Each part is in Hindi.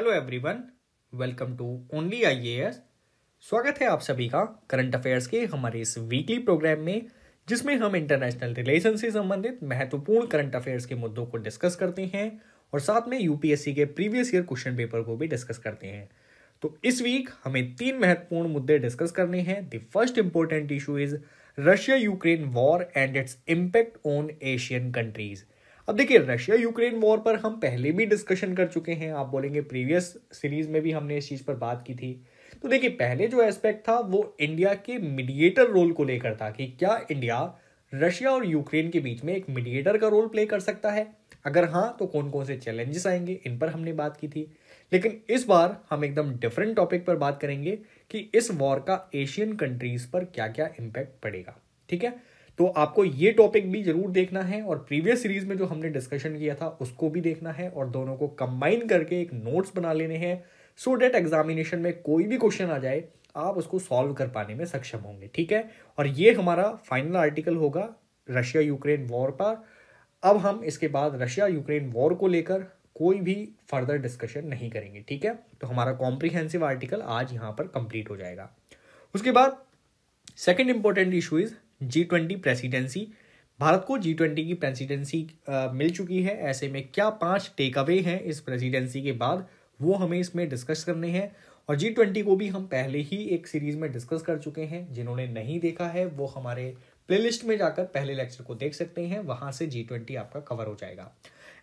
Hello everyone welcome to only IAS स्वागत है आप सभी का करंट अफेयर्स के हमारे इस वीकली प्रोग्राम में जिसमें हम इंटरनेशनल रिलेशन से संबंधित महत्वपूर्ण करंट अफेयर्स के मुद्दों को डिस्कस करते हैं और साथ में यूपीएससी के प्रीवियस ईयर क्वेश्चन पेपर को भी डिस्कस करते हैं तो इस वीक हमें तीन महत्वपूर्ण मुद्दे डिस्कस करने हैं the first important issue is Russia Ukraine war and its impact on Asian countries अब देखिए रशिया यूक्रेन वॉर पर हम पहले भी डिस्कशन कर चुके हैं आप बोलेंगे प्रीवियस सीरीज में भी हमने इस चीज़ पर बात की थी तो देखिए पहले जो एस्पेक्ट था वो इंडिया के मीडिएटर रोल को लेकर था कि क्या इंडिया रशिया और यूक्रेन के बीच में एक मीडिएटर का रोल प्ले कर सकता है अगर हाँ तो कौन कौन से चैलेंजेस आएंगे इन पर हमने बात की थी लेकिन इस बार हम एकदम डिफरेंट टॉपिक पर बात करेंगे कि इस वॉर का एशियन कंट्रीज पर क्या क्या इम्पैक्ट पड़ेगा ठीक है तो आपको ये टॉपिक भी जरूर देखना है और प्रीवियस सीरीज में जो हमने डिस्कशन किया था उसको भी देखना है और दोनों को कंबाइन करके एक नोट्स बना लेने हैं सो डेट एग्जामिनेशन में कोई भी क्वेश्चन आ जाए आप उसको सॉल्व कर पाने में सक्षम होंगे ठीक है और ये हमारा फाइनल आर्टिकल होगा रशिया यूक्रेन वॉर पर अब हम इसके बाद रशिया यूक्रेन वॉर को लेकर कोई भी फर्दर डिस्कशन नहीं करेंगे ठीक है तो हमारा कॉम्प्रिहेंसिव आर्टिकल आज यहाँ पर कंप्लीट हो जाएगा उसके बाद second important issue is G twenty presidency Bharat को जी ट्वेंटी की प्रेसिडेंसी मिल चुकी है ऐसे में क्या पांच टेक अवे हैं इस प्रेसिडेंसी के बाद वो हमें इसमें डिस्कस करने हैं और जी ट्वेंटी को भी हम पहले ही एक सीरीज़ में डिस्कस कर चुके हैं जिन्होंने नहीं देखा है वो हमारे प्लेलिस्ट में जाकर पहले लेक्चर को देख सकते हैं वहां से जी ट्वेंटी आपका कवर हो जाएगा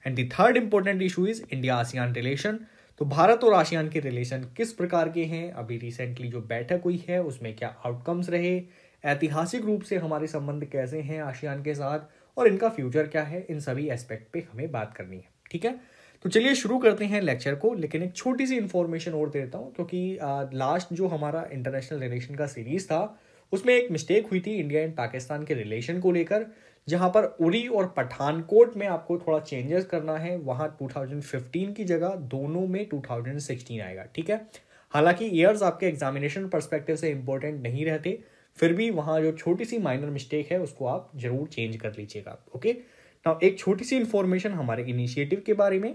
and the third important issue is India ASEAN relation तो भारत और आसियान के रिलेशन किस प्रकार के हैं अभी रिसेंटली जो बैठक हुई है उसमें क्या आउटकम्स रहे ऐतिहासिक रूप से हमारे संबंध कैसे हैं आशियान के साथ और इनका फ्यूचर क्या है इन सभी एस्पेक्ट पे हमें बात करनी है ठीक है तो चलिए शुरू करते हैं लेक्चर को लेकिन एक छोटी सी इन्फॉर्मेशन और देता हूँ क्योंकि लास्ट जो हमारा इंटरनेशनल रिलेशन का सीरीज़ था उसमें एक मिस्टेक हुई थी इंडिया एंड पाकिस्तान के रिलेशन को लेकर जहां पर उरी और पठानकोट में आपको थोड़ा चेंजेस करना है वहां 2015 की जगह दोनों में 2016 आएगा ठीक है हालांकि ईयर्स आपके एग्जामिनेशन परस्पेक्टिव से इंपॉर्टेंट नहीं रहते फिर भी वहाँ जो छोटी सी माइनर मिस्टेक है उसको आप ज़रूर चेंज कर लीजिएगा ओके नाउ एक छोटी सी इन्फॉर्मेशन हमारे इनिशिएटिव के बारे में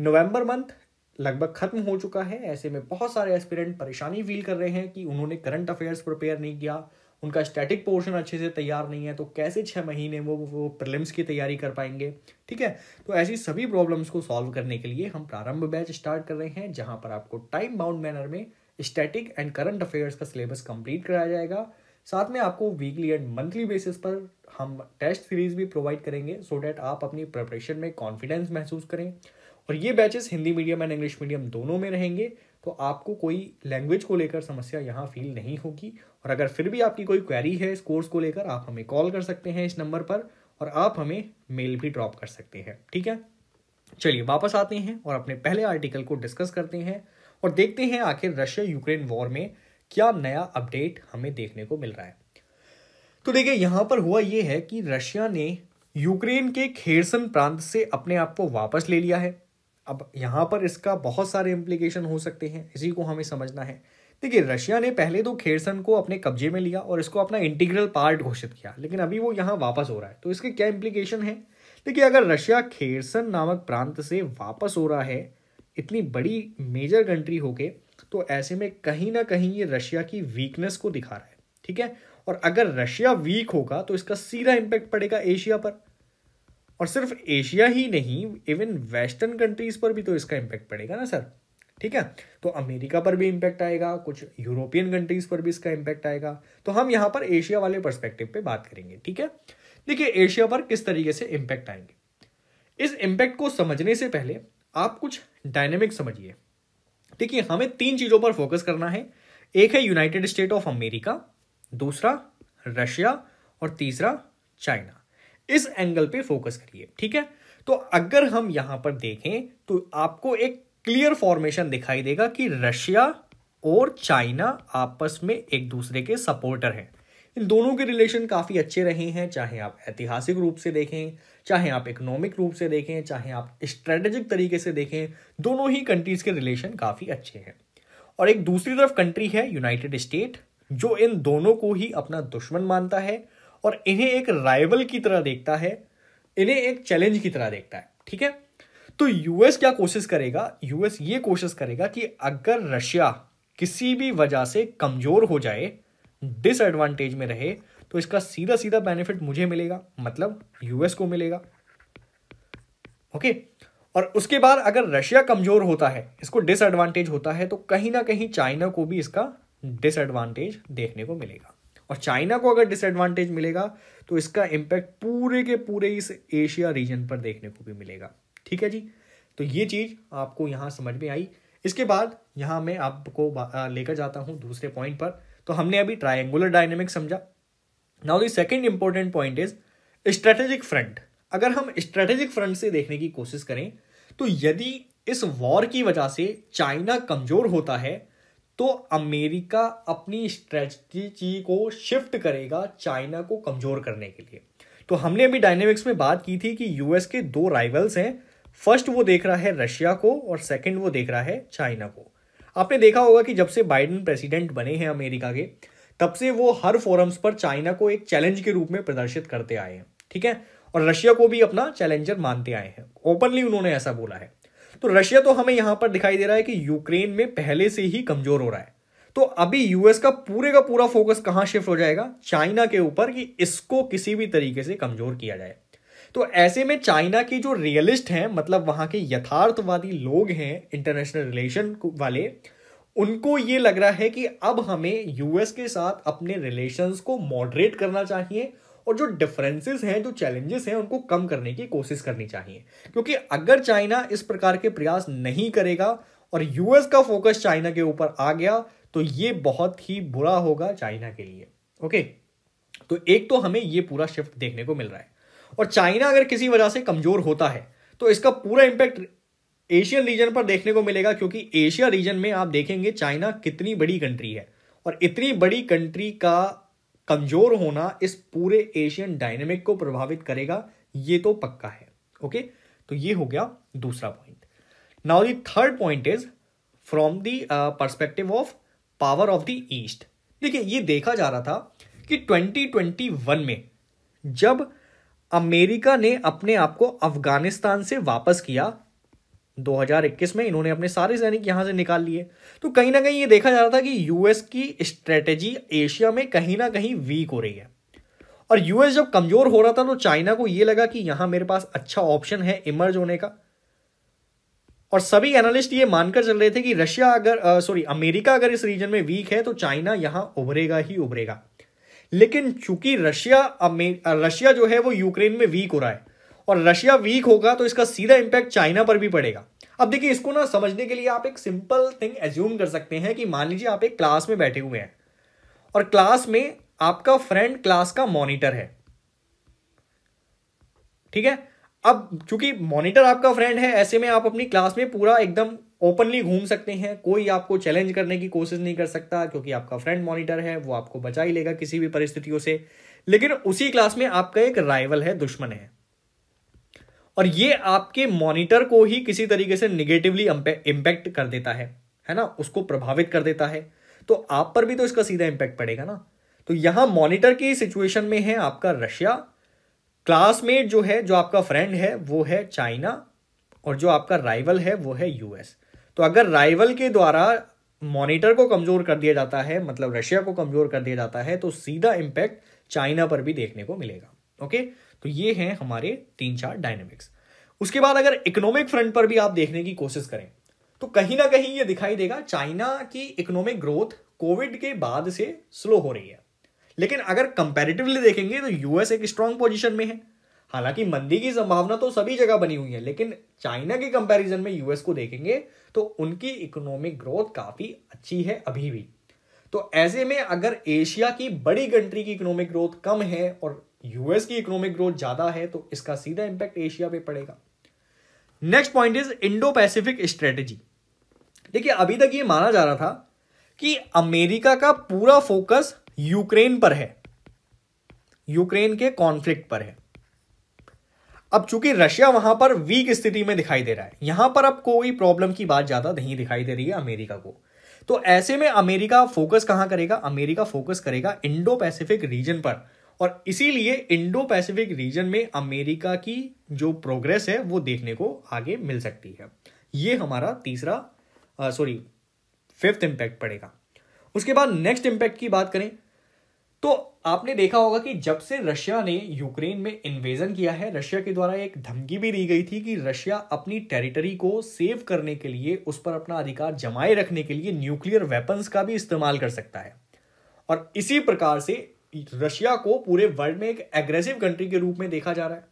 नवंबर मंथ लगभग खत्म हो चुका है ऐसे में बहुत सारे एस्पिरेंट परेशानी फील कर रहे हैं कि उन्होंने करंट अफेयर्स प्रिपेयर नहीं किया उनका स्टैटिक पोर्शन अच्छे से तैयार नहीं है तो कैसे छः महीने वो वो प्रिलिम्स की तैयारी कर पाएंगे ठीक है तो ऐसी सभी प्रॉब्लम्स को सॉल्व करने के लिए हम प्रारंभ बैच स्टार्ट कर रहे हैं जहां पर आपको टाइम बाउंड मैनर में स्टैटिक एंड करंट अफेयर्स का सिलेबस कंप्लीट कराया जाएगा साथ में आपको वीकली एंड मंथली बेसिस पर हम टेस्ट सीरीज भी प्रोवाइड करेंगे सो so डैट आप अपनी प्रिपरेशन में कॉन्फिडेंस महसूस करें और ये batches Hindi medium and English medium दोनों में रहेंगे तो आपको कोई लैंग्वेज को लेकर समस्या यहाँ फील नहीं होगी और अगर फिर भी आपकी कोई क्वेरी है इस कोर्स को लेकर आप हमें कॉल कर सकते हैं इस नंबर पर और आप हमें मेल भी ड्रॉप कर सकते हैं ठीक है चलिए वापस आते हैं और अपने पहले आर्टिकल को डिस्कस करते हैं और देखते हैं आखिर रशिया यूक्रेन वॉर में क्या नया अपडेट हमें देखने को मिल रहा है तो देखिए यहां पर हुआ यह है कि रशिया ने यूक्रेन के खेरसन प्रांत से अपने आप को वापस ले लिया है अब यहाँ पर इसका बहुत सारे इम्प्लीकेशन हो सकते हैं इसी को हमें समझना है देखिए रशिया ने पहले तो खेरसन को अपने कब्जे में लिया और इसको अपना इंटीग्रल पार्ट घोषित किया लेकिन अभी वो यहाँ वापस हो रहा है तो इसके क्या इम्प्लीकेशन है देखिए अगर रशिया खेरसन नामक प्रांत से वापस हो रहा है इतनी बड़ी मेजर कंट्री होके तो ऐसे में कहीं ना कहीं ये रशिया की वीकनेस को दिखा रहा है ठीक है और अगर रशिया वीक होगा तो इसका सीधा इंपैक्ट पड़ेगा एशिया पर और सिर्फ एशिया ही नहीं इवन वेस्टर्न कंट्रीज पर भी तो इसका इंपैक्ट पड़ेगा ना सर ठीक है तो अमेरिका पर भी इंपैक्ट आएगा कुछ यूरोपियन कंट्रीज पर भी इसका इंपैक्ट आएगा तो हम यहां पर एशिया वाले परस्पेक्टिव पे बात करेंगे ठीक है देखिए एशिया पर किस तरीके से इंपैक्ट आएंगे इस इंपैक्ट को समझने से पहले आप कुछ डायनेमिक समझिए देखिए हमें तीन चीज़ों पर फोकस करना है एक है यूनाइटेड स्टेट ऑफ अमेरिका दूसरा रशिया और तीसरा चाइना इस एंगल पे फोकस करिए ठीक है तो अगर हम यहां पर देखें तो आपको एक क्लियर फॉर्मेशन दिखाई देगा कि रशिया और चाइना आपस में एक दूसरे के सपोर्टर हैं इन दोनों के रिलेशन काफ़ी अच्छे रहे हैं चाहे आप ऐतिहासिक रूप से देखें चाहे आप इकोनॉमिक रूप से देखें चाहे आप स्ट्रेटेजिक तरीके से देखें दोनों ही कंट्रीज़ के रिलेशन काफ़ी अच्छे हैं और एक दूसरी तरफ कंट्री है यूनाइटेड स्टेट जो इन दोनों को ही अपना दुश्मन मानता है और इन्हें एक राइवल की तरह देखता है इन्हें एक चैलेंज की तरह देखता है ठीक है तो यूएस क्या कोशिश करेगा यूएस ये कोशिश करेगा कि अगर रशिया किसी भी वजह से कमजोर हो जाए डिसएडवांटेज में रहे तो इसका सीधा सीधा बेनिफिट मुझे मिलेगा मतलब यूएस को मिलेगा ओके और उसके बाद अगर रशिया कमजोर होता है इसको डिसएडवांटेज होता है तो कहीं ना कहीं चाइना को भी इसका डिसएडवांटेज देखने को मिलेगा और चाइना को अगर डिसएडवांटेज मिलेगा तो इसका इंपैक्ट पूरे के पूरे इस एशिया रीजन पर देखने को भी मिलेगा ठीक है जी तो ये चीज़ आपको यहां समझ में आई इसके बाद यहां मैं आपको लेकर जाता हूं दूसरे पॉइंट पर तो हमने अभी ट्राइंगुलर डायनेमिक समझा now the second important point is strategic front अगर हम स्ट्रेटेजिक फ्रंट से देखने की कोशिश करें तो यदि इस वॉर की वजह से चाइना कमजोर होता है तो अमेरिका अपनी स्ट्रेटजी को शिफ्ट करेगा चाइना को कमजोर करने के लिए तो हमने अभी डायनेमिक्स में बात की थी कि यूएस के दो राइवल्स हैं फर्स्ट वो देख रहा है रशिया को और सेकंड वो देख रहा है चाइना को आपने देखा होगा कि जब से बाइडन प्रेसिडेंट बने हैं अमेरिका के तब से वो हर फोरम्स पर चाइना को एक चैलेंज के रूप में प्रदर्शित करते आए हैं ठीक है और रशिया को भी अपना चैलेंजर मानते आए हैं ओपनली उन्होंने ऐसा बोला है तो रशिया तो हमें यहां पर दिखाई दे रहा है कि यूक्रेन में पहले से ही कमजोर हो रहा है तो अभी यूएस का पूरे का पूरा फोकस कहां शिफ्ट हो जाएगा चाइना के ऊपर कि इसको किसी भी तरीके से कमजोर किया जाए तो ऐसे में चाइना के जो रियलिस्ट हैं मतलब वहाँ के यथार्थवादी लोग हैं इंटरनेशनल रिलेशन वाले उनको ये लग रहा है कि अब हमें यूएस के साथ अपने रिलेशंस को मॉडरेट करना चाहिए और जो डिफरेंसेस हैं जो चैलेंजेस हैं उनको कम करने की कोशिश करनी चाहिए क्योंकि अगर चाइना इस प्रकार के प्रयास नहीं करेगा और यूएस का फोकस चाइना के ऊपर आ गया तो ये बहुत ही बुरा होगा चाइना के लिए ओके तो एक तो हमें ये पूरा शिफ्ट देखने को मिल रहा है और चाइना अगर किसी वजह से कमजोर होता है तो इसका पूरा इंपैक्ट एशियन रीजन पर देखने को मिलेगा क्योंकि एशिया रीजन में आप देखेंगे चाइना कितनी बड़ी कंट्री है और इतनी बड़ी कंट्री का कमजोर होना इस पूरे एशियन डायनेमिक को प्रभावित करेगा ये तो पक्का है ओके तो ये हो गया दूसरा point now the third point is from the perspective of power of the east देखिए ये देखा जा रहा था कि 2021 में जब अमेरिका ने अपने आप को अफगानिस्तान से वापस किया 2021 में इन्होंने अपने सारे सैनिक यहां से निकाल लिए तो कहीं ना कहीं ये देखा जा रहा था कि यूएस की स्ट्रेटेजी एशिया में कहीं ना कहीं वीक हो रही है और यूएस जब कमजोर हो रहा था तो चाइना को यह लगा कि यहां मेरे पास अच्छा ऑप्शन है इमर्ज होने का और सभी एनालिस्ट ये मानकर चल रहे थे कि रशिया अगर सॉरी अमेरिका अगर इस रीजन में वीक है तो चाइना यहां उभरेगा ही उभरेगा लेकिन चूंकि रशिया रशिया जो है वो यूक्रेन में वीक हो रहा है और रशिया वीक होगा तो इसका सीधा इंपैक्ट चाइना पर भी पड़ेगा अब देखिए इसको ना समझने के लिए आप एक सिंपल थिंग एज्यूम कर सकते हैं कि मान लीजिए आप एक क्लास में बैठे हुए हैं और क्लास में आपका फ्रेंड क्लास का मॉनिटर है ठीक है अब चूंकि मॉनिटर आपका फ्रेंड है ऐसे में आप अपनी क्लास में पूरा एकदम ओपनली घूम सकते हैं कोई आपको चैलेंज करने की कोशिश नहीं कर सकता क्योंकि आपका फ्रेंड मॉनिटर है वो आपको बचा ही लेगा किसी भी परिस्थितियों से लेकिन उसी क्लास में आपका एक राइवल है दुश्मन है और ये आपके मॉनिटर को ही किसी तरीके से निगेटिवली इंपैक्ट कर देता है है ना उसको प्रभावित कर देता है तो आप पर भी तो इसका सीधा इंपैक्ट पड़ेगा ना तो यहां मॉनिटर की सिचुएशन में है आपका रशिया क्लासमेट जो है जो आपका फ्रेंड है वो है चाइना और जो आपका राइवल है वो है यूएस तो अगर राइवल के द्वारा मॉनिटर को कमजोर कर दिया जाता है मतलब रशिया को कमजोर कर दिया जाता है तो सीधा इंपैक्ट चाइना पर भी देखने को मिलेगा ओके तो ये हैं हमारे तीन चार डायनेमिक्स उसके बाद अगर इकोनॉमिक फ्रंट पर भी आप देखने की कोशिश करें तो कहीं ना कहीं ये दिखाई देगा चाइना की इकोनॉमिक ग्रोथ कोविड के बाद से स्लो हो रही है लेकिन अगर कंपेरेटिवली देखेंगे तो यूएस एक स्ट्रांग पोजिशन में है हालांकि मंदी की संभावना तो सभी जगह बनी हुई है लेकिन चाइना के कंपैरिजन में यूएस को देखेंगे तो उनकी इकोनॉमिक ग्रोथ काफ़ी अच्छी है अभी भी तो ऐसे में अगर एशिया की बड़ी कंट्री की इकोनॉमिक ग्रोथ कम है और यूएस की इकोनॉमिक ग्रोथ ज़्यादा है तो इसका सीधा इंपैक्ट एशिया पे पड़ेगा next point is Indo Pacific strategy देखिए अभी तक ये माना जा रहा था कि अमेरिका का पूरा फोकस यूक्रेन पर है यूक्रेन के कॉन्फ्लिक्ट पर है अब चूंकि रशिया वहां पर वीक स्थिति में दिखाई दे रहा है यहां पर अब कोई प्रॉब्लम की बात ज्यादा नहीं दिखाई दे रही है अमेरिका को तो ऐसे में अमेरिका फोकस कहां करेगा अमेरिका फोकस करेगा इंडो पैसिफिक रीजन पर और इसीलिए इंडो पैसिफिक रीजन में अमेरिका की जो प्रोग्रेस है वो देखने को आगे मिल सकती है ये हमारा तीसरा सॉरी फिफ्थ इंपैक्ट पड़ेगा उसके बाद नेक्स्ट इंपैक्ट की बात करें तो आपने देखा होगा कि जब से रशिया ने यूक्रेन में इन्वेजन किया है रशिया के द्वारा एक धमकी भी दी गई थी कि रशिया अपनी टेरिटरी को सेव करने के लिए उस पर अपना अधिकार जमाए रखने के लिए न्यूक्लियर वेपन्स का भी इस्तेमाल कर सकता है और इसी प्रकार से रशिया को पूरे वर्ल्ड में एक एग्रेसिव कंट्री के रूप में देखा जा रहा है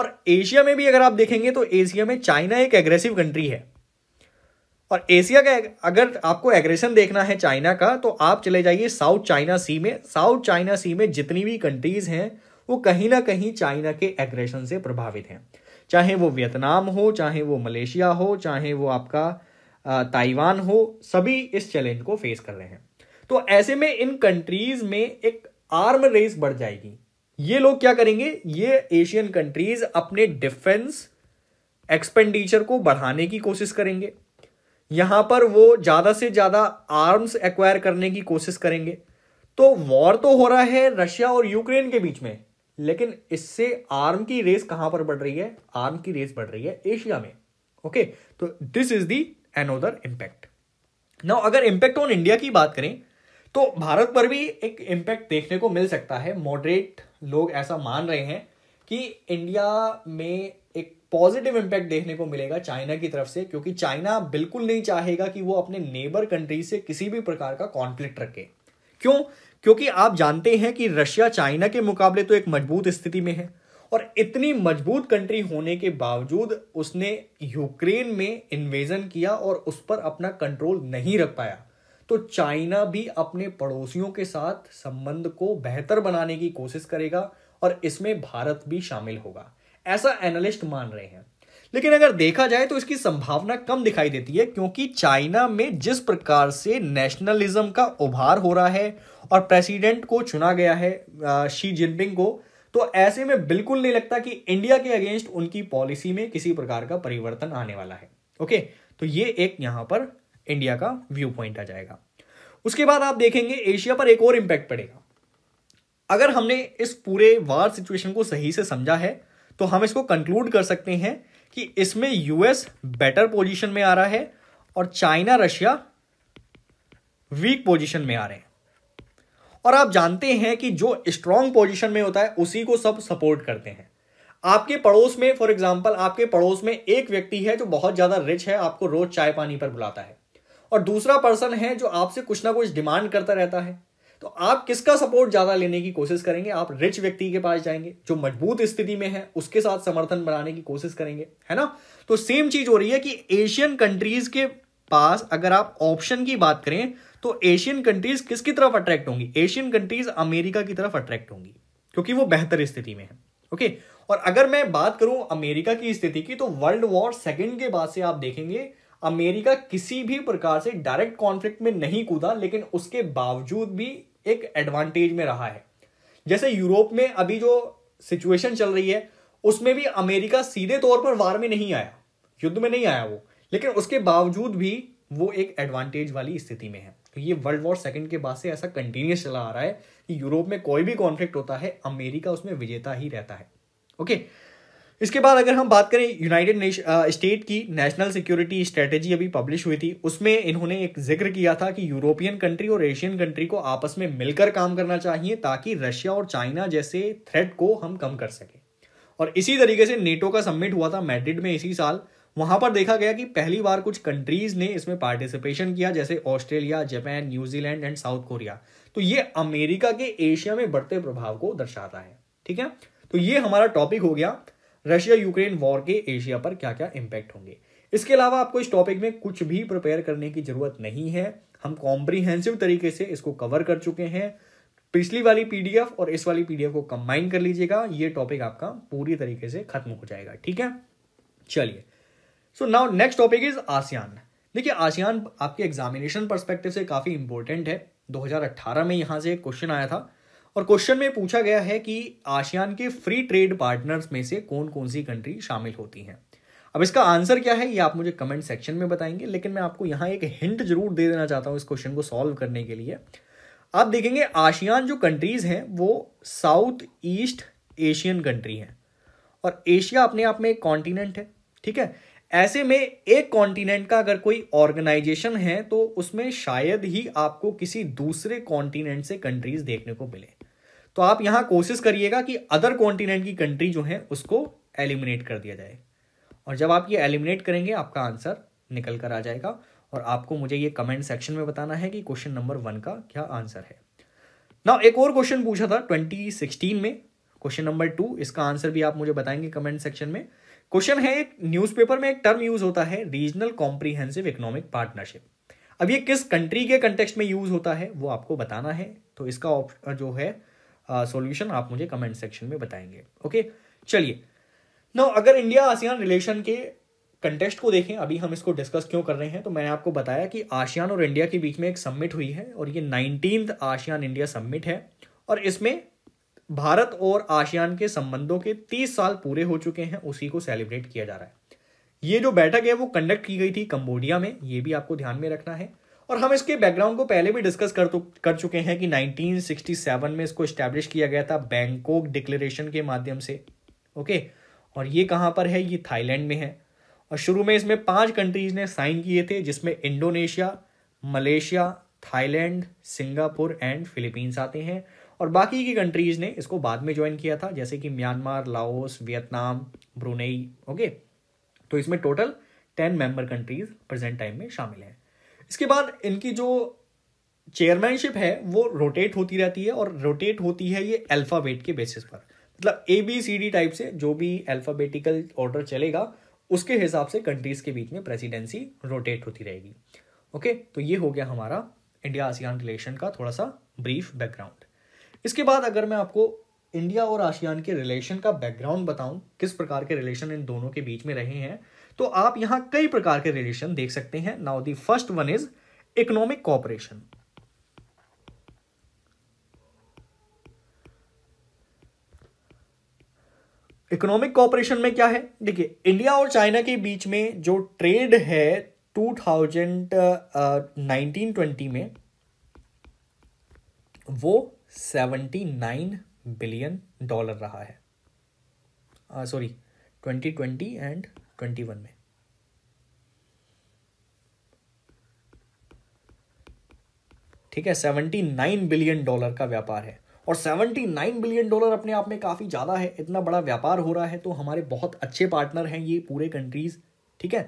और एशिया में भी अगर आप देखेंगे तो एशिया में चाइना एक एग्रेसिव कंट्री है और एशिया का अगर आपको एग्रेशन देखना है चाइना का तो आप चले जाइए साउथ चाइना सी में साउथ चाइना सी में जितनी भी कंट्रीज हैं वो कहीं ना कहीं चाइना के एग्रेशन से प्रभावित हैं चाहे वो वियतनाम हो चाहे वो मलेशिया हो चाहे वो आपका ताइवान हो सभी इस चैलेंज को फेस कर रहे हैं तो ऐसे में इन कंट्रीज में एक आर्म रेस बढ़ जाएगी ये लोग क्या करेंगे ये एशियन कंट्रीज अपने डिफेंस एक्सपेंडिचर को बढ़ाने की कोशिश करेंगे यहां पर वो ज़्यादा से ज़्यादा आर्म्स एक्वायर करने की कोशिश करेंगे तो वॉर तो हो रहा है रशिया और यूक्रेन के बीच में लेकिन इससे आर्म की रेस कहाँ पर बढ़ रही है आर्म की रेस बढ़ रही है एशिया में ओके तो this is the another impact now अगर इम्पैक्ट ऑन इंडिया की बात करें तो भारत पर भी एक इम्पैक्ट देखने को मिल सकता है मॉडरेट लोग ऐसा मान रहे हैं कि इंडिया में पॉजिटिव इम्पैक्ट देखने को मिलेगा चाइना की तरफ से क्योंकि चाइना बिल्कुल नहीं चाहेगा कि वो अपने नेबर कंट्री से किसी भी प्रकार का कॉन्फ्लिक्ट रखे क्यों क्योंकि आप जानते हैं कि रशिया चाइना के मुकाबले तो एक मजबूत स्थिति में है और इतनी मजबूत कंट्री होने के बावजूद उसने यूक्रेन में इन्वेजन किया और उस पर अपना कंट्रोल नहीं रख पाया तो चाइना भी अपने पड़ोसियों के साथ संबंध को बेहतर बनाने की कोशिश करेगा और इसमें भारत भी शामिल होगा ऐसा एनालिस्ट मान रहे हैं लेकिन अगर देखा जाए तो इसकी संभावना कम दिखाई देती है क्योंकि चाइना में जिस प्रकार से नेशनलिज्म का उभार हो रहा है और प्रेसिडेंट को चुना गया है शी जिनपिंग को तो ऐसे में बिल्कुल नहीं लगता कि इंडिया के अगेंस्ट उनकी पॉलिसी में किसी प्रकार का परिवर्तन आने वाला है ओके तो ये एक यहां पर इंडिया का व्यू पॉइंट आ जाएगा उसके बाद आप देखेंगे एशिया पर एक और इंपैक्ट पड़ेगा अगर हमने इस पूरे वार सिचुएशन को सही से समझा है तो हम इसको कंक्लूड कर सकते हैं कि इसमें यूएस बेटर पोजीशन में आ रहा है और चाइना रशिया वीक पोजीशन में आ रहे हैं और आप जानते हैं कि जो स्ट्रांग पोजीशन में होता है उसी को सब सपोर्ट करते हैं आपके पड़ोस में फॉर एग्जाम्पल आपके पड़ोस में एक व्यक्ति है जो बहुत ज्यादा रिच है आपको रोज चाय पानी पर बुलाता है और दूसरा पर्सन है जो आपसे कुछ ना कुछ डिमांड करता रहता है तो आप किसका सपोर्ट ज़्यादा लेने की कोशिश करेंगे आप रिच व्यक्ति के पास जाएंगे जो मजबूत स्थिति में है उसके साथ समर्थन बनाने की कोशिश करेंगे है ना तो सेम चीज़ हो रही है कि एशियन कंट्रीज के पास अगर आप ऑप्शन की बात करें तो एशियन कंट्रीज किसकी तरफ अट्रैक्ट होंगी एशियन कंट्रीज अमेरिका की तरफ अट्रैक्ट होंगी क्योंकि वो बेहतर स्थिति में है ओके और अगर मैं बात करूं अमेरिका की स्थिति की तो वर्ल्ड वॉर सेकेंड के बाद से आप देखेंगे अमेरिका किसी भी प्रकार से डायरेक्ट कॉन्फ्लिक्ट में नहीं कूदा लेकिन उसके बावजूद भी एक एडवांटेज में रहा है जैसे यूरोप में अभी जो सिचुएशन चल रही है उसमें भी अमेरिका सीधे तौर पर वार में नहीं आया युद्ध में नहीं आया वो लेकिन उसके बावजूद भी वो एक एडवांटेज वाली स्थिति में है तो ये वर्ल्ड वॉर सेकेंड के बाद से ऐसा कंटिन्यूस चला आ रहा है कि यूरोप में कोई भी कॉन्फ्लिक्ट होता है अमेरिका उसमें विजेता ही रहता है ओके okay? इसके बाद अगर हम बात करें यूनाइटेड स्टेट की नेशनल सिक्योरिटी स्ट्रेटेजी अभी पब्लिश हुई थी उसमें इन्होंने एक जिक्र किया था कि यूरोपियन कंट्री और एशियन कंट्री को आपस में मिलकर काम करना चाहिए ताकि रशिया और चाइना जैसे थ्रेट को हम कम कर सकें और इसी तरीके से नेटो का सबमिट हुआ था मैड्रिड में इसी साल वहां पर देखा गया कि पहली बार कुछ कंट्रीज ने इसमें पार्टिसिपेशन किया जैसे Australia Japan New Zealand and South Korea तो ये अमेरिका के एशिया में बढ़ते प्रभाव को दर्शाता है ठीक है तो ये हमारा टॉपिक हो गया रशिया यूक्रेन वॉर के एशिया पर क्या क्या इम्पैक्ट होंगे इसके अलावा आपको इस टॉपिक में कुछ भी प्रिपेयर करने की जरूरत नहीं है हम कॉम्प्रीहेंसिव तरीके से इसको कवर कर चुके हैं पिछली वाली पीडीएफ और इस वाली पीडीएफ को कंबाइन कर लीजिएगा ये टॉपिक आपका पूरी तरीके से खत्म हो जाएगा ठीक है चलिए so now next topic is ASEAN देखिए आसियान आपके एग्जामिनेशन परस्पेक्टिव से काफी इंपॉर्टेंट है 2018 में यहां से एक क्वेश्चन आया था और क्वेश्चन में पूछा गया है कि आसियान के फ्री ट्रेड पार्टनर्स में से कौन कौन सी कंट्री शामिल होती हैं अब इसका आंसर क्या है ये आप मुझे कमेंट सेक्शन में बताएंगे लेकिन मैं आपको यहाँ एक हिंट जरूर दे देना चाहता हूँ इस क्वेश्चन को सॉल्व करने के लिए आप देखेंगे आसियान जो कंट्रीज़ हैं वो साउथ ईस्ट एशियन कंट्री हैं और एशिया अपने आप में एक कॉन्टिनेंट है ठीक है ऐसे में एक कॉन्टिनेंट का अगर कोई ऑर्गेनाइजेशन है तो उसमें शायद ही आपको किसी दूसरे कॉन्टिनेंट से कंट्रीज देखने को मिले तो आप यहां कोशिश करिएगा कि अदर कॉन्टिनेंट की कंट्री जो है उसको एलिमिनेट कर दिया जाए और जब आप ये एलिमिनेट करेंगे आपका आंसर निकल कर आ जाएगा और आपको मुझे ये कमेंट सेक्शन में बताना है कि क्वेश्चन नंबर वन का क्या आंसर है ना एक और क्वेश्चन पूछा था 2016 में क्वेश्चन नंबर टू इसका आंसर भी आप मुझे बताएंगे कमेंट सेक्शन में क्वेश्चन है एक न्यूज़पेपर में एक टर्म यूज होता है रीजनल कॉम्प्रीहेंसिव इकोनॉमिक पार्टनरशिप अब ये किस कंट्री के कंटेक्स में यूज होता है वो आपको बताना है तो इसका ऑप्शन जो है सॉल्यूशन uh, आप मुझे कमेंट सेक्शन में बताएंगे ओके चलिए नो अगर इंडिया आसियान रिलेशन के कंटेस्ट को देखें अभी हम इसको डिस्कस क्यों कर रहे हैं तो मैंने आपको बताया कि आसियान और इंडिया के बीच में एक सम्मिट हुई है और ये नाइनटीन आसियान इंडिया सम्मिट है और इसमें भारत और आसियान के संबंधों के तीस साल पूरे हो चुके हैं उसी को सेलिब्रेट किया जा रहा है ये जो बैठक है वो कंडक्ट की गई थी कंबोडिया में ये भी आपको ध्यान में रखना है और हम इसके बैकग्राउंड को पहले भी डिस्कस कर तो कर चुके हैं कि 1967 में इसको इस्टेब्लिश किया गया था बैंकॉक डिक्लेरेशन के माध्यम से ओके और ये कहाँ पर है ये थाईलैंड में है और शुरू में इसमें पांच कंट्रीज ने साइन किए थे जिसमें Indonesia Malaysia Thailand Singapore and Philippines आते हैं और बाकी की कंट्रीज ने इसको बाद में ज्वाइन किया था जैसे कि Myanmar Laos Vietnam Brunei okay तो इसमें total ten member countries present time में शामिल हैं इसके बाद इनकी जो चेयरमैनशिप है वो रोटेट होती रहती है और रोटेट होती है ये अल्फ़ाबेट के बेसिस पर मतलब A B C D type से जो भी अल्फ़ाबेटिकल ऑर्डर चलेगा उसके हिसाब से कंट्रीज़ के बीच में प्रेसिडेंसी रोटेट होती रहेगी ओके तो ये हो गया हमारा इंडिया आसियान रिलेशन का थोड़ा सा ब्रीफ बैकग्राउंड इसके बाद अगर मैं आपको इंडिया और आसियान के रिलेशन का बैकग्राउंड बताऊं किस प्रकार के रिलेशन इन दोनों के बीच में रहे हैं तो आप यहां कई प्रकार के रिलेशन देख सकते हैं now the first one is economic cooperation economic cooperation में क्या है देखिए इंडिया और चाइना के बीच में जो ट्रेड है 2019 20 uh, में वो 79 बिलियन डॉलर रहा है sorry uh, 2020 and twenty one में ठीक है सेवेंटी नाइन बिलियन डॉलर का व्यापार है और सेवेंटी नाइन बिलियन डॉलर अपने आप में काफ़ी ज़्यादा है इतना बड़ा व्यापार हो रहा है तो हमारे बहुत अच्छे पार्टनर हैं ये पूरे कंट्रीज़ ठीक है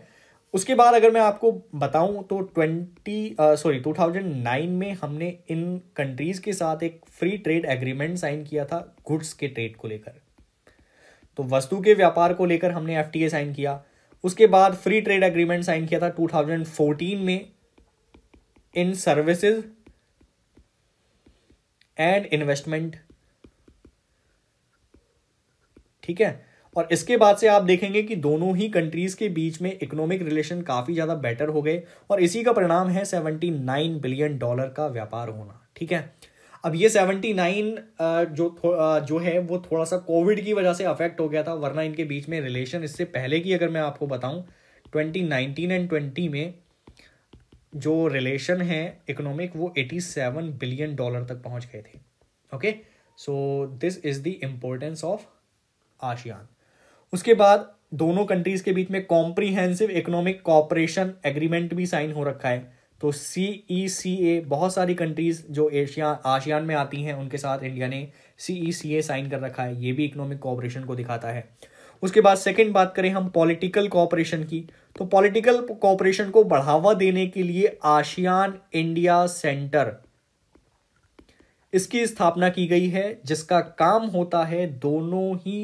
उसके बाद अगर मैं आपको बताऊं तो twenty sorry two thousand nine में हमने इन कंट्रीज़ के साथ एक फ्री ट्रेड एग्रीमेंट साइन किया था गुड्स के ट्रेड को लेकर तो वस्तु के व्यापार को लेकर हमने एफ साइन किया उसके बाद फ्री ट्रेड एग्रीमेंट साइन किया था 2014 में इन सर्विसेज एंड इन्वेस्टमेंट ठीक है और इसके बाद से आप देखेंगे कि दोनों ही कंट्रीज के बीच में इकोनॉमिक रिलेशन काफी ज्यादा बेटर हो गए और इसी का परिणाम है 79 बिलियन डॉलर का व्यापार होना ठीक है अब ये सेवेंटी नाइन जो जो है वो थोड़ा सा कोविड की वजह से अफेक्ट हो गया था वरना इनके बीच में रिलेशन इससे पहले की अगर मैं आपको बताऊं ट्वेंटी नाइनटीन एंड ट्वेंटी में जो रिलेशन है इकोनॉमिक वो एटी सेवन बिलियन डॉलर तक पहुंच गए थे okay so this is the importance of ASEAN उसके बाद दोनों कंट्रीज़ के बीच में कॉम्प्रीहेंसिव इकोनॉमिक कॉपरेशन एग्रीमेंट भी साइन हो रखा है तो सी ई सी ए बहुत सारी कंट्रीज़ जो एशिया आशियान में आती हैं उनके साथ इंडिया ने सी ई सी ए साइन कर रखा है ये भी इकोनॉमिक कोऑपरेशन को दिखाता है उसके बाद सेकंड बात करें हम पॉलिटिकल कोऑपरेशन की तो पॉलिटिकल कोऑपरेशन को बढ़ावा देने के लिए आशियान इंडिया सेंटर इसकी स्थापना की गई है जिसका काम होता है दोनों ही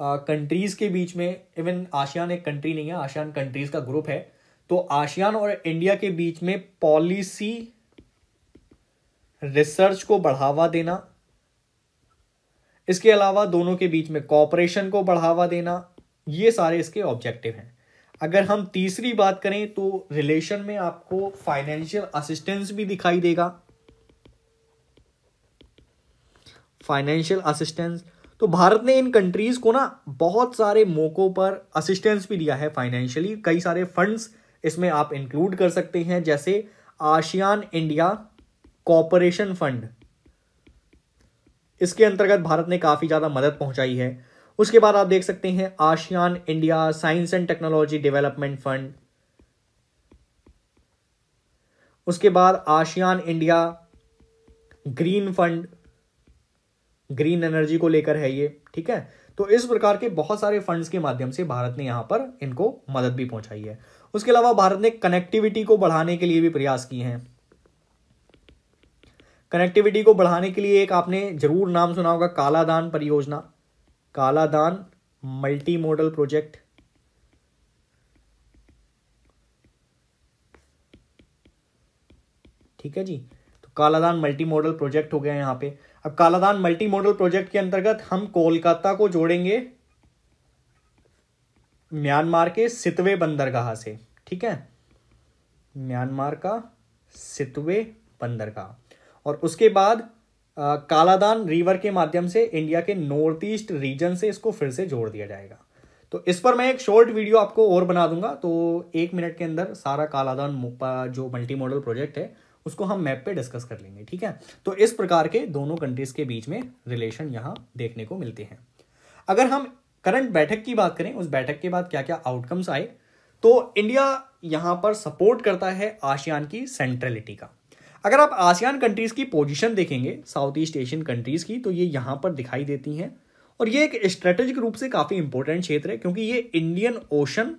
कंट्रीज़ के बीच में इवन आशियान एक कंट्री नहीं है आशियान कंट्रीज़ का ग्रुप है तो आसियान और इंडिया के बीच में पॉलिसी रिसर्च को बढ़ावा देना इसके अलावा दोनों के बीच में कॉपरेशन को बढ़ावा देना ये सारे इसके ऑब्जेक्टिव हैं अगर हम तीसरी बात करें तो रिलेशन में आपको फाइनेंशियल असिस्टेंस भी दिखाई देगा फाइनेंशियल असिस्टेंस तो भारत ने इन कंट्रीज को ना बहुत सारे मौकों पर असिस्टेंस भी दिया है फाइनेंशियली कई सारे फंड्स इसमें आप इंक्लूड कर सकते हैं जैसे आशियान इंडिया कॉपरेशन फंड इसके अंतर्गत भारत ने काफ़ी ज़्यादा मदद पहुंचाई है उसके बाद आप देख सकते हैं ASEAN India science and technology development fund उसके बाद ASEAN India green fund green energy को लेकर है ये ठीक है तो इस प्रकार के बहुत सारे फंड्स के माध्यम से भारत ने यहां पर इनको मदद भी पहुंचाई है उसके अलावा भारत ने कनेक्टिविटी को बढ़ाने के लिए भी प्रयास किए हैं कनेक्टिविटी को बढ़ाने के लिए एक आपने जरूर नाम सुना होगा कालादान परियोजना कालादान मल्टी मॉडल प्रोजेक्ट ठीक है जी तो कालादान मल्टी मॉडल प्रोजेक्ट हो गया यहां पे अब कालादान मल्टी मॉडल प्रोजेक्ट के अंतर्गत हम कोलकाता को जोड़ेंगे म्यांमार के सितवे बंदरगाह से ठीक है म्यांमार का सितवे बंदर का और उसके बाद आ, कालादान रिवर के माध्यम से इंडिया के नॉर्थ ईस्ट रीजन से इसको फिर से जोड़ दिया जाएगा तो इस पर मैं एक शॉर्ट वीडियो आपको और बना दूंगा तो एक मिनट के अंदर सारा कालादान जो मल्टी मॉडल प्रोजेक्ट है उसको हम मैप पे डिस्कस कर लेंगे ठीक है तो इस प्रकार के दोनों कंट्रीज के बीच में रिलेशन यहाँ देखने को मिलते हैं अगर हम करंट बैठक की बात करें उस बैठक के बाद क्या क्या आउटकम्स आए तो इंडिया यहां पर सपोर्ट करता है आसियान की सेंट्रलिटी का अगर आप आसियान कंट्रीज़ की पोजीशन देखेंगे साउथ ईस्ट एशियन कंट्रीज़ की तो ये यहां पर दिखाई देती हैं और ये एक स्ट्रेटेजिक रूप से काफ़ी इंपॉर्टेंट क्षेत्र है क्योंकि ये इंडियन ओशन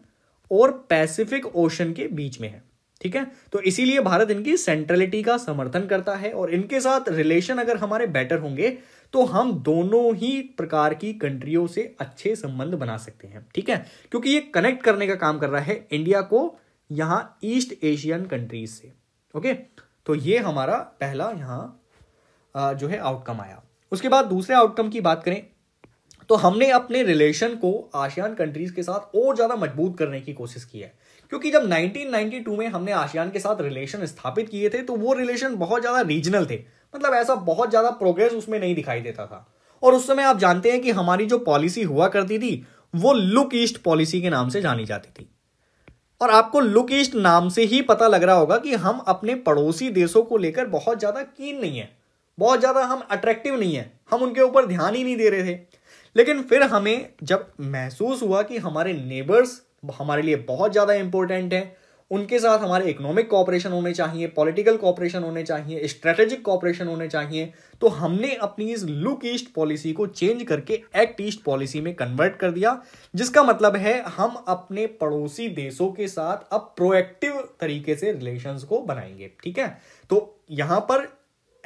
और पैसिफिक ओशन के बीच में है ठीक है तो इसीलिए भारत इनकी सेंट्रलिटी का समर्थन करता है और इनके साथ रिलेशन अगर हमारे बेटर होंगे तो हम दोनों ही प्रकार की कंट्रियों से अच्छे संबंध बना सकते हैं ठीक है क्योंकि ये कनेक्ट करने का काम कर रहा है इंडिया को यहां ईस्ट एशियन कंट्रीज से ओके तो ये हमारा पहला यहां जो है आउटकम आया उसके बाद दूसरे आउटकम की बात करें तो हमने अपने रिलेशन को आसियान कंट्रीज के साथ और ज़्यादा मजबूत करने की कोशिश की है क्योंकि जब 1992 में हमने आसियान के साथ रिलेशन स्थापित किए थे तो वो रिलेशन बहुत ज़्यादा रीजनल थे मतलब ऐसा बहुत ज़्यादा प्रोग्रेस उसमें नहीं दिखाई देता था और उस समय आप जानते हैं कि हमारी जो पॉलिसी हुआ करती थी वो लुक ईस्ट पॉलिसी के नाम से जानी जाती थी और आपको लुक ईस्ट नाम से ही पता लग रहा होगा कि हम अपने पड़ोसी देशों को लेकर बहुत ज़्यादा कीन नहीं है बहुत ज़्यादा हम अट्रैक्टिव नहीं है हम उनके ऊपर ध्यान ही नहीं दे रहे थे लेकिन फिर हमें जब महसूस हुआ कि हमारे नेबर्स हमारे लिए बहुत ज़्यादा इंपॉर्टेंट हैं उनके साथ हमारे इकोनॉमिक कॉपरेशन होने चाहिए पॉलिटिकल कॉपरेशन होने चाहिए स्ट्रेटेजिक कॉपरेशन होने चाहिए तो हमने अपनी इस लुक ईस्ट पॉलिसी को चेंज करके एक्ट ईस्ट पॉलिसी में कन्वर्ट कर दिया जिसका मतलब है हम अपने पड़ोसी देशों के साथ अब प्रोएक्टिव तरीके से रिलेशंस को बनाएंगे ठीक है तो यहां पर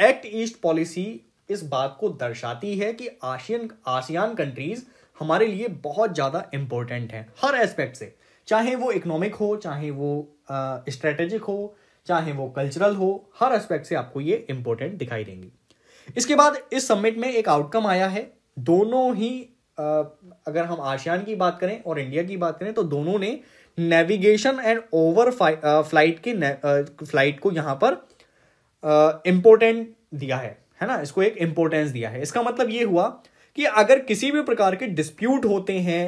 एक्ट ईस्ट पॉलिसी इस बात को दर्शाती है कि आशियन आसियान कंट्रीज हमारे लिए बहुत ज़्यादा इंपॉर्टेंट हैं हर एस्पेक्ट से चाहे वो इकोनॉमिक हो चाहे वो स्ट्रेटेजिक हो चाहे वो कल्चरल हो हर एस्पेक्ट से आपको ये इंपॉर्टेंट दिखाई देंगी इसके बाद इस समिट में एक आउटकम आया है दोनों ही अगर हम आसियान की बात करें और इंडिया की बात करें तो दोनों ने नेविगेशन एंड ओवर फ्लाइट के फ्लाइट को यहाँ पर इम्पोर्टेंट दिया है है ना इसको एक इम्पोर्टेंस दिया है इसका मतलब ये हुआ कि अगर किसी भी प्रकार के डिस्प्यूट होते हैं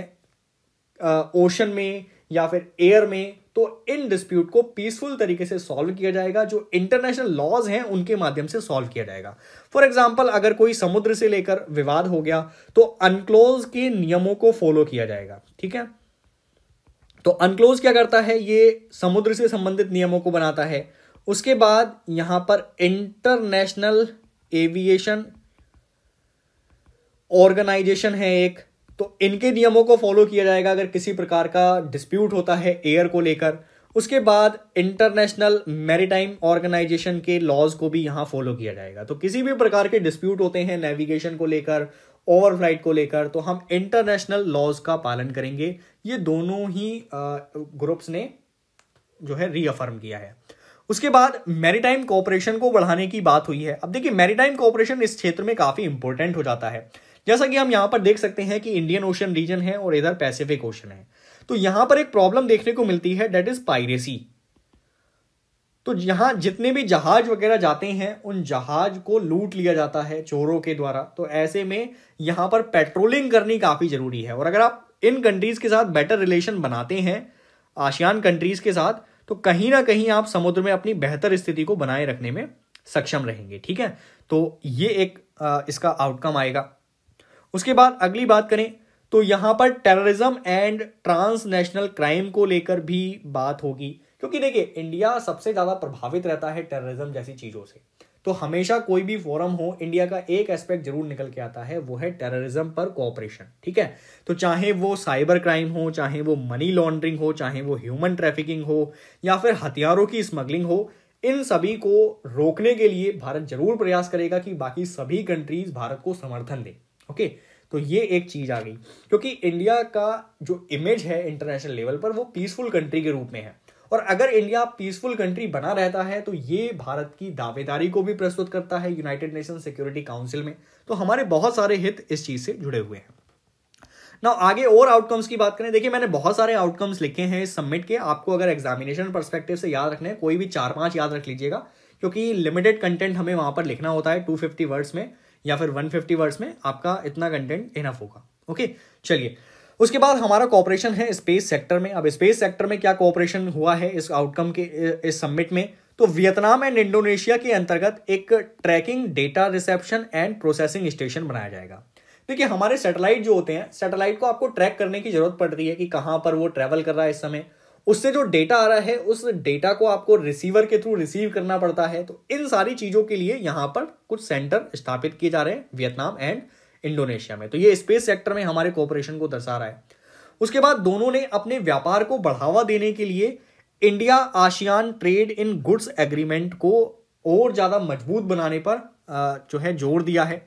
ओशन में या फिर एयर में तो इन डिस्प्यूट को पीसफुल तरीके से सॉल्व किया जाएगा जो इंटरनेशनल लॉज हैं उनके माध्यम से सॉल्व किया जाएगा फॉर एग्जाम्पल अगर कोई समुद्र से लेकर विवाद हो गया तो अनक्लोज के नियमों को फॉलो किया जाएगा ठीक है तो अनक्लोज क्या करता है ये समुद्र से संबंधित नियमों को बनाता है उसके बाद यहां पर इंटरनेशनल एविएशन ऑर्गेनाइजेशन है एक तो इनके नियमों को फॉलो किया जाएगा अगर किसी प्रकार का डिस्प्यूट होता है एयर को लेकर उसके बाद इंटरनेशनल मैरिटाइम ऑर्गेनाइजेशन के लॉज को भी यहाँ फॉलो किया जाएगा तो किसी भी प्रकार के डिस्प्यूट होते हैं नेविगेशन को लेकर ओवर फ्लाइट को लेकर तो हम इंटरनेशनल लॉज का पालन करेंगे ये दोनों ही ग्रुप्स ने जो है रीअफर्म किया है उसके बाद मैरिटाइम कॉपरेशन को बढ़ाने की बात हुई है अब देखिए मैरिटाइम कॉपरेशन इस क्षेत्र में काफ़ी इंपॉर्टेंट हो जाता है जैसा कि हम यहां पर देख सकते हैं कि इंडियन ओशन रीजन है और इधर पैसिफिक ओशन है तो यहां पर एक प्रॉब्लम देखने को मिलती है डेट इज पायरेसी तो यहां जितने भी जहाज वगैरह जाते हैं उन जहाज को लूट लिया जाता है चोरों के द्वारा तो ऐसे में यहां पर पेट्रोलिंग करनी काफ़ी ज़रूरी है और अगर आप इन कंट्रीज़ के साथ बेटर रिलेशन बनाते हैं आशियान कंट्रीज़ के साथ तो कहीं ना कहीं आप समुद्र में अपनी बेहतर स्थिति को बनाए रखने में सक्षम रहेंगे ठीक है तो ये एक आ, इसका आउटकम आएगा उसके बाद अगली बात करें तो यहां पर टेररिज्म एंड ट्रांसनेशनल क्राइम को लेकर भी बात होगी क्योंकि देखिए इंडिया सबसे ज़्यादा प्रभावित रहता है टेररिज्म जैसी चीज़ों से तो हमेशा कोई भी फोरम हो इंडिया का एक एस्पेक्ट जरूर निकल के आता है वो है टेररिज्म पर कॉपरेशन ठीक है तो चाहे वो साइबर क्राइम हो चाहे वो मनी लॉन्ड्रिंग हो चाहे वो ह्यूमन ट्रैफिकिंग हो या फिर हथियारों की स्मगलिंग हो इन सभी को रोकने के लिए भारत जरूर प्रयास करेगा कि बाकी सभी कंट्रीज भारत को समर्थन दें ओके तो ये एक चीज आ गई क्योंकि इंडिया का जो इमेज है इंटरनेशनल लेवल पर वो पीसफुल कंट्री के रूप में है और अगर इंडिया पीसफुल कंट्री बना रहता है तो ये भारत की दावेदारी को भी प्रस्तुत करता है यूनाइटेड नेशन सिक्योरिटी काउंसिल में तो हमारे बहुत सारे हित इस चीज से जुड़े हुए हैं ना आगे और आउटकम्स की बात करें देखिए मैंने बहुत सारे आउटकम्स लिखे हैं इस सबमिट के आपको अगर एग्जामिनेशन परस्पेक्टिव से याद रखने कोई भी चार पांच याद रख लीजिएगा क्योंकि लिमिटेड कंटेंट हमें वहां पर लिखना होता है टू फिफ्टी वर्ड्स में या फिर 150 वर्ड्स में आपका इतना कंटेंट इनफ होगा ओके चलिए उसके बाद हमारा कॉपरेशन है स्पेस सेक्टर में अब स्पेस सेक्टर में क्या कॉपरेशन हुआ है इस आउटकम के इस समिट में तो वियतनाम एंड इंडोनेशिया के अंतर्गत एक tracking data reception and processing station बनाया जाएगा देखिए हमारे सैटेलाइट जो होते हैं सैटेलाइट को आपको ट्रैक करने की जरूरत पड़ रही है कि कहां पर वो ट्रैवल कर रहा है इस समय उससे जो डेटा आ रहा है उस डेटा को आपको रिसीवर के थ्रू रिसीव करना पड़ता है तो इन सारी चीज़ों के लिए यहाँ पर कुछ सेंटर स्थापित किए जा रहे हैं वियतनाम एंड इंडोनेशिया में तो ये स्पेस सेक्टर में हमारे कोऑपरेशन को दर्शा रहा है उसके बाद दोनों ने अपने व्यापार को बढ़ावा देने के लिए India ASEAN trade in goods agreement को और ज़्यादा मजबूत बनाने पर जो है जोर दिया है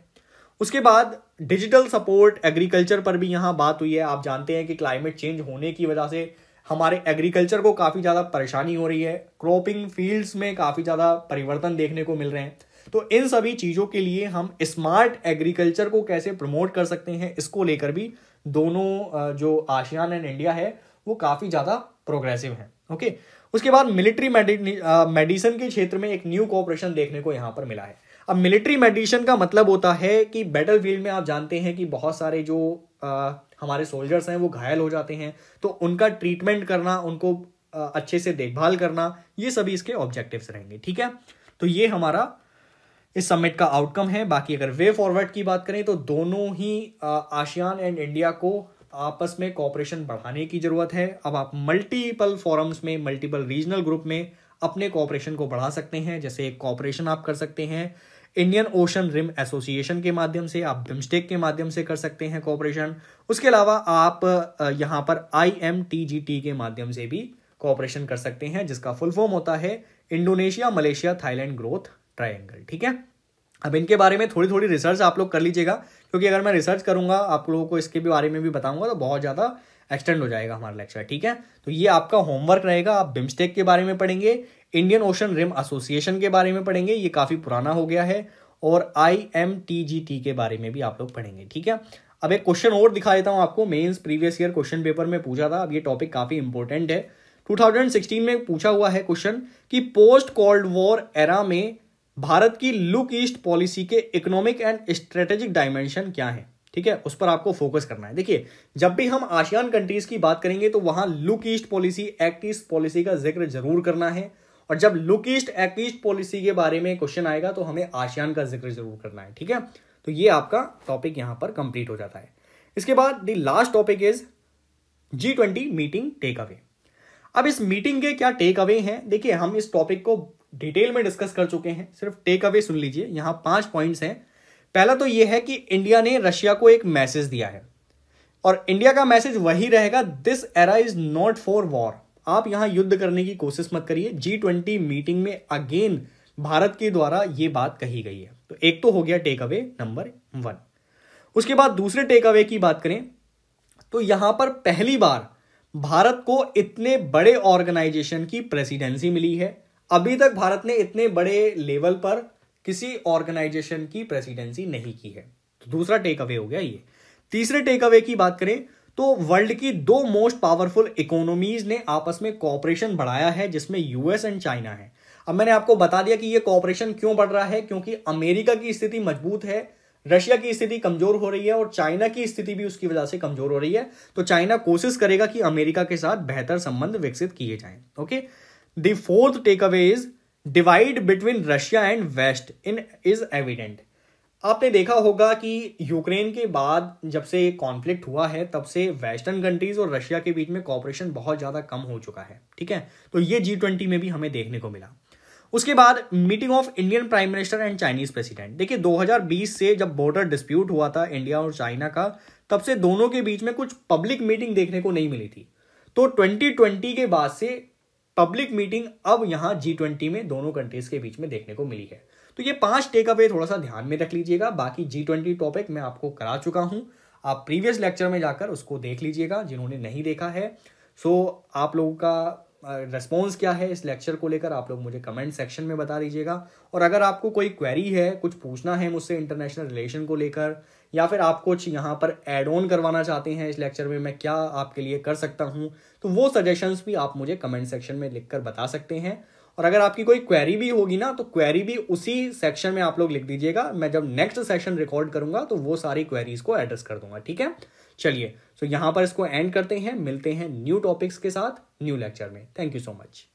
उसके बाद डिजिटल सपोर्ट एग्रीकल्चर पर भी यहाँ बात हुई है आप जानते हैं कि क्लाइमेट चेंज होने की वजह से हमारे एग्रीकल्चर को काफ़ी ज़्यादा परेशानी हो रही है क्रॉपिंग फील्ड्स में काफ़ी ज़्यादा परिवर्तन देखने को मिल रहे हैं तो इन सभी चीज़ों के लिए हम स्मार्ट एग्रीकल्चर को कैसे प्रमोट कर सकते हैं इसको लेकर भी दोनों जो आशियान एंड इंडिया है वो काफ़ी ज़्यादा प्रोग्रेसिव है ओके उसके बाद मिलिट्री मेडिसिन के क्षेत्र में एक न्यू कॉपरेशन देखने को यहाँ पर मिला है अब मिलिट्री मेडिशन का मतलब होता है कि बैटल फील्ड में आप जानते हैं कि बहुत सारे जो आ, हमारे सोल्जर्स हैं वो घायल हो जाते हैं तो उनका ट्रीटमेंट करना उनको आ, अच्छे से देखभाल करना ये सभी इसके ऑब्जेक्टिव्स रहेंगे ठीक है तो ये हमारा इस समिट का आउटकम है बाकी अगर वे फॉरवर्ड की बात करें तो दोनों ही आशियान एंड इंडिया को आपस में कॉपरेशन बढ़ाने की ज़रूरत है अब आप मल्टीपल फोरम्स में मल्टीपल रीजनल ग्रुप में अपने कॉपरेशन को बढ़ा सकते हैं जैसे एक कॉपरेशन आप कर सकते हैं इंडियन ओशन रिम एसोसिएशन के माध्यम से आप बिमस्टेक के माध्यम से कर सकते हैं कॉपरेशन उसके अलावा आप यहाँ पर आई के माध्यम से भी कॉपरेशन कर सकते हैं जिसका फुल फॉर्म होता है Indonesia Malaysia Thailand growth triangle ठीक है अब इनके बारे में थोड़ी थोड़ी रिसर्च आप लोग कर लीजिएगा क्योंकि अगर मैं रिसर्च करूंगा आप लोगों को इसके भी बारे में भी बताऊंगा तो बहुत ज़्यादा एक्सटेंड हो जाएगा हमारा लेक्चर ठीक है तो ये आपका होमवर्क रहेगा आप बिम्स्टेक के बारे में पढ़ेंगे इंडियन ओशन रिम एसोसिएशन के बारे में पढ़ेंगे ये काफ़ी पुराना हो गया है और I M T G T के बारे में भी आप लोग पढ़ेंगे ठीक है अब एक क्वेश्चन और दिखा देता हूं आपको mains previous year question paper में पूछा था अब ये टॉपिक काफ़ी इंपॉर्टेंट है 2016 में पूछा हुआ है क्वेश्चन कि पोस्ट कोल्ड वॉर एरा में भारत की लुक ईस्ट पॉलिसी के इकोनॉमिक एंड स्ट्रेटेजिक डायमेंशन क्या है ठीक है उस पर आपको फोकस करना है देखिए जब भी हम आशियान कंट्रीज की बात करेंगे तो वहां look East policy act East policy का जिक्र जरूर करना है और जब लुकिस्ट एक्विस्ट पॉलिसी के बारे में क्वेश्चन आएगा तो हमें आसियान का जिक्र जरूर करना है ठीक है तो ये आपका टॉपिक यहां पर कंप्लीट हो जाता है इसके बाद the last topic is G twenty meeting take away अब इस मीटिंग के क्या टेक अवे हैं देखिए हम इस टॉपिक को डिटेल में डिस्कस कर चुके हैं सिर्फ टेक अवे सुन लीजिए यहां पांच पॉइंट्स हैं पहला तो यह है कि इंडिया ने रशिया को एक मैसेज दिया है और इंडिया का मैसेज वही रहेगा this era is not for war आप यहां युद्ध करने की कोशिश मत करिए जी ट्वेंटी मीटिंग में अगेन भारत के द्वारा ये बात कही गई है तो एक तो हो गया टेक अवे नंबर वन उसके बाद दूसरे टेक अवे की बात करें तो यहां पर पहली बार भारत को इतने बड़े ऑर्गेनाइजेशन की प्रेसिडेंसी मिली है अभी तक भारत ने इतने बड़े लेवल पर किसी ऑर्गेनाइजेशन की प्रेसिडेंसी नहीं की है तो दूसरा टेक अवे हो गया ये तीसरे टेक अवे की बात करें तो वर्ल्ड की दो मोस्ट पावरफुल इकोनॉमीज ने आपस में कॉपरेशन बढ़ाया है जिसमें यूएस एंड चाइना है अब मैंने आपको बता दिया कि यह कॉपरेशन क्यों बढ़ रहा है क्योंकि अमेरिका की स्थिति मजबूत है रशिया की स्थिति कमजोर हो रही है और चाइना की स्थिति भी उसकी वजह से कमजोर हो रही है तो चाइना कोशिश करेगा कि अमेरिका के साथ बेहतर संबंध विकसित किए जाएं okay the fourth take away is divide between Russia and West in is evident आपने देखा होगा कि यूक्रेन के बाद जब से कॉन्फ्लिक्ट हुआ है तब से वेस्टर्न कंट्रीज और रशिया के बीच में कॉपरेशन बहुत ज़्यादा कम हो चुका है ठीक है तो ये जी ट्वेंटी में भी हमें देखने को मिला उसके बाद meeting of Indian prime minister and Chinese president देखिए 2020 से जब बॉर्डर डिस्प्यूट हुआ था इंडिया और चाइना का तब से दोनों के बीच में कुछ पब्लिक मीटिंग देखने को नहीं मिली थी तो 2020 के बाद से पब्लिक मीटिंग अब यहां जी ट्वेंटी में दोनों कंट्रीज के बीच में देखने को मिली है तो ये पांच टेक अवे थोड़ा सा ध्यान में रख लीजिएगा बाकी जी ट्वेंटी टॉपिक मैं आपको करा चुका हूँ आप प्रीवियस लेक्चर में जाकर उसको देख लीजिएगा जिन्होंने नहीं देखा है सो so, आप लोगों का रिस्पॉन्स क्या है इस लेक्चर को लेकर आप लोग मुझे कमेंट सेक्शन में बता दीजिएगा और अगर आपको कोई क्वेरी है कुछ पूछना है मुझसे इंटरनेशनल रिलेशन को लेकर या फिर आप कुछ यहाँ पर एड ऑन करवाना चाहते हैं इस लेक्चर में मैं क्या आपके लिए कर सकता हूँ तो वो सजेशंस भी आप मुझे कमेंट सेक्शन में लिख कर बता सकते हैं और अगर आपकी कोई क्वेरी भी होगी ना तो क्वेरी भी उसी सेक्शन में आप लोग लिख दीजिएगा मैं जब नेक्स्ट सेशन रिकॉर्ड करूंगा तो वो सारी क्वेरीज को एड्रेस कर दूंगा ठीक है चलिए सो so पर इसको एंड करते हैं मिलते हैं न्यू टॉपिक्स के साथ न्यू लेक्चर में थैंक यू सो मच